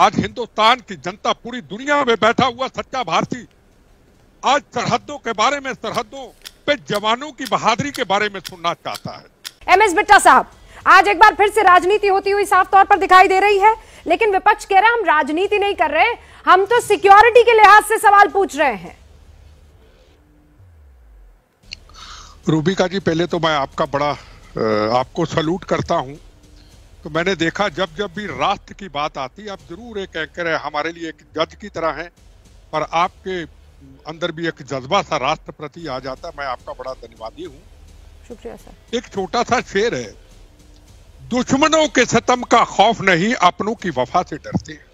आज हिंदुस्तान की जनता पूरी दुनिया में बैठा हुआ सच्चा भारती आज सरहदों के बारे में सरहदों पे जवानों की बहादुरी के बारे में सुनना चाहता है एम एस बिट्टा साहब आज एक बार फिर से राजनीति होती हुई साफ तौर पर दिखाई दे रही है लेकिन विपक्ष कह रहा हम राजनीति नहीं कर रहे हम तो सिक्योरिटी के लिहाज से सवाल पूछ रहे हैं रूबिका जी पहले तो मैं आपका बड़ा आपको सल्यूट करता हूं तो मैंने देखा जब जब भी राष्ट्र की बात आती आप जरूर एक एंकर है हमारे लिए एक जज की तरह है पर आपके अंदर भी एक जज्बा सा राष्ट्र प्रति आ जाता मैं आपका बड़ा धन्यवादी हूँ एक छोटा सा शेर है दुश्मनों के सतम का खौफ नहीं अपनों की वफा से डरते हैं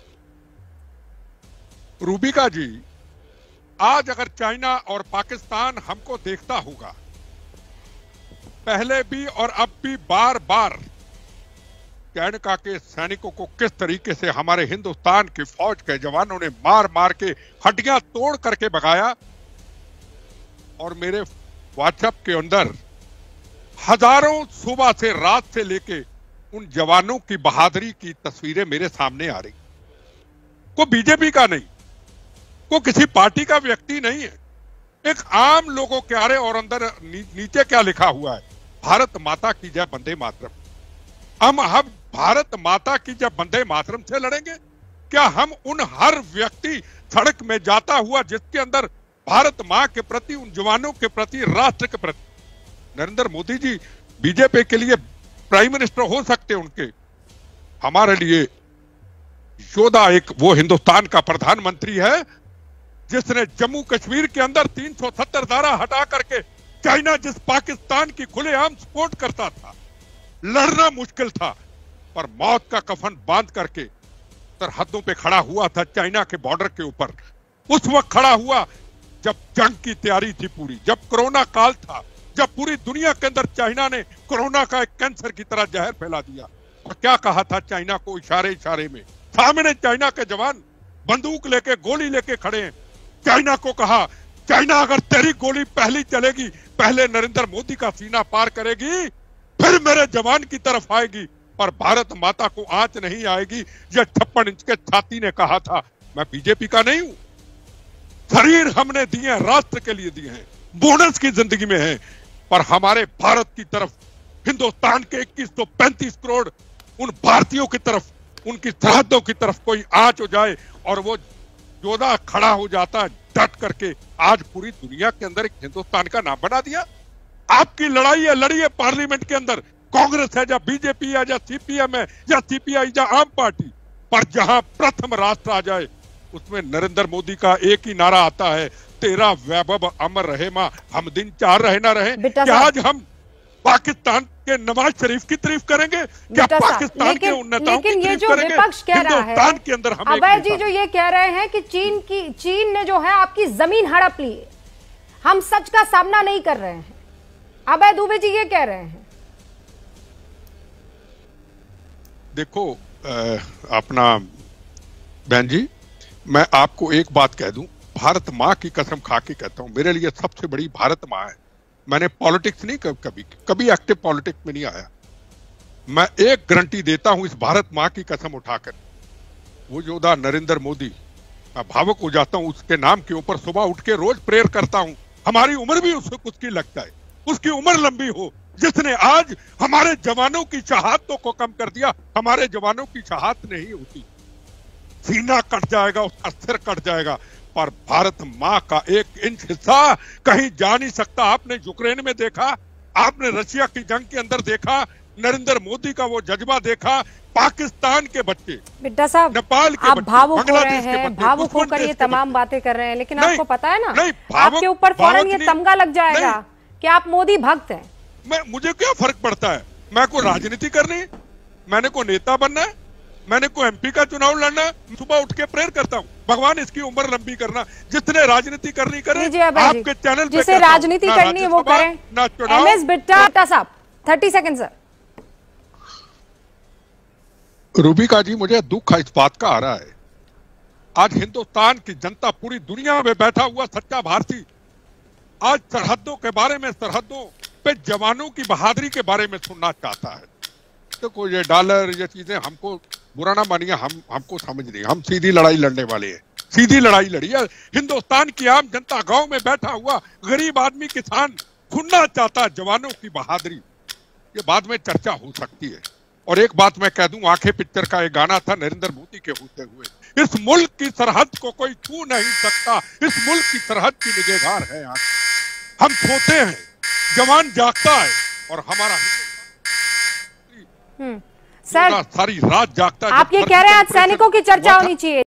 रूबिका जी आज अगर चाइना और पाकिस्तान हमको देखता होगा पहले भी और अब भी बार बार कैनका के सैनिकों को किस तरीके से हमारे हिंदुस्तान की फौज के जवानों ने मार मार के हड्डियां तोड़ करके भगाया और मेरे व्हाट्सएप के अंदर हजारों सुबह से रात से लेके उन जवानों की बहादुरी की तस्वीरें मेरे सामने आ रही को बीजेपी का नहीं को किसी पार्टी का व्यक्ति नहीं है एक आम लोगों के आ रहे और अंदर नी, नीचे क्या लिखा हुआ है भारत माता की जय बंदे मातृ हम हम भारत माता की जब बंदे मातरम से लड़ेंगे क्या हम उन हर व्यक्ति सड़क में जाता हुआ जिसके अंदर भारत माँ के प्रति उन जवानों के प्रति राष्ट्र के प्रति नरेंद्र मोदी जी बीजेपी के लिए प्राइम मिनिस्टर हो सकते उनके हमारे लिए योदा एक वो हिंदुस्तान का प्रधानमंत्री है जिसने जम्मू कश्मीर के अंदर 370 धारा हटा करके चाइना जिस पाकिस्तान की खुलेआम सपोर्ट करता था लड़ना मुश्किल था पर मौत का कफन बांध करके सरहदों पे खड़ा हुआ था चाइना के बॉर्डर के ऊपर उस वक्त खड़ा हुआ जब जंग की तैयारी थी पूरी जब कोरोना काल था जब पूरी दुनिया के अंदर चाइना ने कोरोना का एक कैंसर की तरह जहर फैला दिया और क्या कहा था चाइना को इशारे इशारे में सामने चाइना के जवान बंदूक लेके गोली लेके खड़े हैं चाइना को कहा चाइना अगर तेरी गोली पहली चलेगी पहले नरेंद्र मोदी का सीना पार करेगी फिर मेरे जवान की तरफ आएगी पर भारत माता को आंच नहीं आएगी यह छप्पन इंच के छाती ने कहा था मैं बीजेपी का नहीं हूं शरीर हमने दिए राष्ट्र के लिए दिए हैं बोनस की जिंदगी में है पर हमारे भारत की तरफ हिंदुस्तान के इक्कीस सौ पैंतीस करोड़ उन भारतीयों की तरफ उनकी सरहदों की तरफ कोई आंच हो जाए और वो जोधा खड़ा हो जाता है डट करके आज पूरी दुनिया के अंदर एक हिंदुस्तान का नाम बना दिया आपकी लड़ाई है लड़िए पार्लियामेंट के अंदर कांग्रेस है या बीजेपी है या सीपीएम है या सीपीआई या आम पार्टी पर जहां प्रथम राष्ट्र आ जाए उसमें नरेंद्र मोदी का एक ही नारा आता है तेरा वैभव अमर रहे मां हम दिन चार रहे ना रहे क्या आज हम पाकिस्तान के नवाज शरीफ की तरीफ करेंगे क्या पाकिस्तान के उन्नताओं लेकिन की ये जो विपक्ष कह रहा है के अंदर हम अभय जी जो ये कह रहे हैं कि चीन की चीन ने जो है आपकी जमीन हड़प ली हम सच का सामना नहीं कर रहे हैं अभय दुबे जी ये कह रहे हैं देखो अपना बहन जी मैं आपको एक बात कह दूं भारत माँ की कसम खा के कहता हूँ मेरे लिए सबसे बड़ी भारत माँ है मैंने पॉलिटिक्स नहीं कभी कभी एक्टिव पॉलिटिक्स में नहीं आया मैं एक गारंटी देता हूं इस भारत माँ की कसम उठाकर वो योदा नरेंद्र मोदी मैं भावुक हो जाता हूं उसके नाम के ऊपर सुबह उठ के रोज प्रेयर करता हूं हमारी उम्र भी उसको कुछ की लगता है उसकी उम्र लंबी हो जिसने आज हमारे जवानों की शहादतों को कम कर दिया हमारे जवानों की शहादत नहीं होती सीना कट जाएगा उसका सिर कट जाएगा पर भारत माँ का एक इंच हिस्सा कहीं जा नहीं सकता आपने यूक्रेन में देखा आपने रशिया की जंग के अंदर देखा नरेंद्र मोदी का वो जज्बा देखा पाकिस्तान के बच्चे बिड्डा साहब नेपाल के आप भावुक हो रहे हैं भावुक होकर ये तमाम बातें कर रहे हैं लेकिन आपको पता है ना आपके ऊपर फौरन ये तमगा लग जाएगा क्या आप मोदी भक्त हैं मैं मुझे क्या फर्क पड़ता है मैं को राजनीति करनी मैंने को नेता बनना है मैंने को एमपी का चुनाव लड़ना सुबह उठ के प्रेयर करता हूँ भगवान इसकी उम्र लंबी करना जिसने राजनीति करनी करे आपके चैनल जिसे राजनीति करनी है वो करें ना चुनाव बिट्टा साहब thirty second sir Rubika ji मुझे दुख इस बात का आ रहा है आज हिंदुस्तान की जनता पूरी दुनिया में बैठा हुआ सच्चा भारतीय आज सरहदों के बारे में सरहदों पे जवानों की बहादुरी के बारे में सुनना चाहता है देखो तो ये डॉलर ये चीजें हमको बुरा ना मानिए हम हमको समझ नहीं हम सीधी लड़ाई लड़ने वाले हैं सीधी लड़ाई लड़ी है हिंदुस्तान की आम जनता गांव में बैठा हुआ गरीब आदमी किसान सुनना चाहता जवानों की बहादुरी ये बाद में चर्चा हो सकती है और एक बात मैं कह दू आंखें पिक्चर का एक गाना था नरेंद्र मोदी के होते हुए इस मुल्क की सरहद को कोई छू नहीं सकता इस मुल्क की सरहद की निगेदार है आंखें हम सोते हैं जवान जागता है और हमारा हम्म। सर सारी रात जागता है आप ये कह रहे हैं आज सैनिकों की चर्चा होनी चाहिए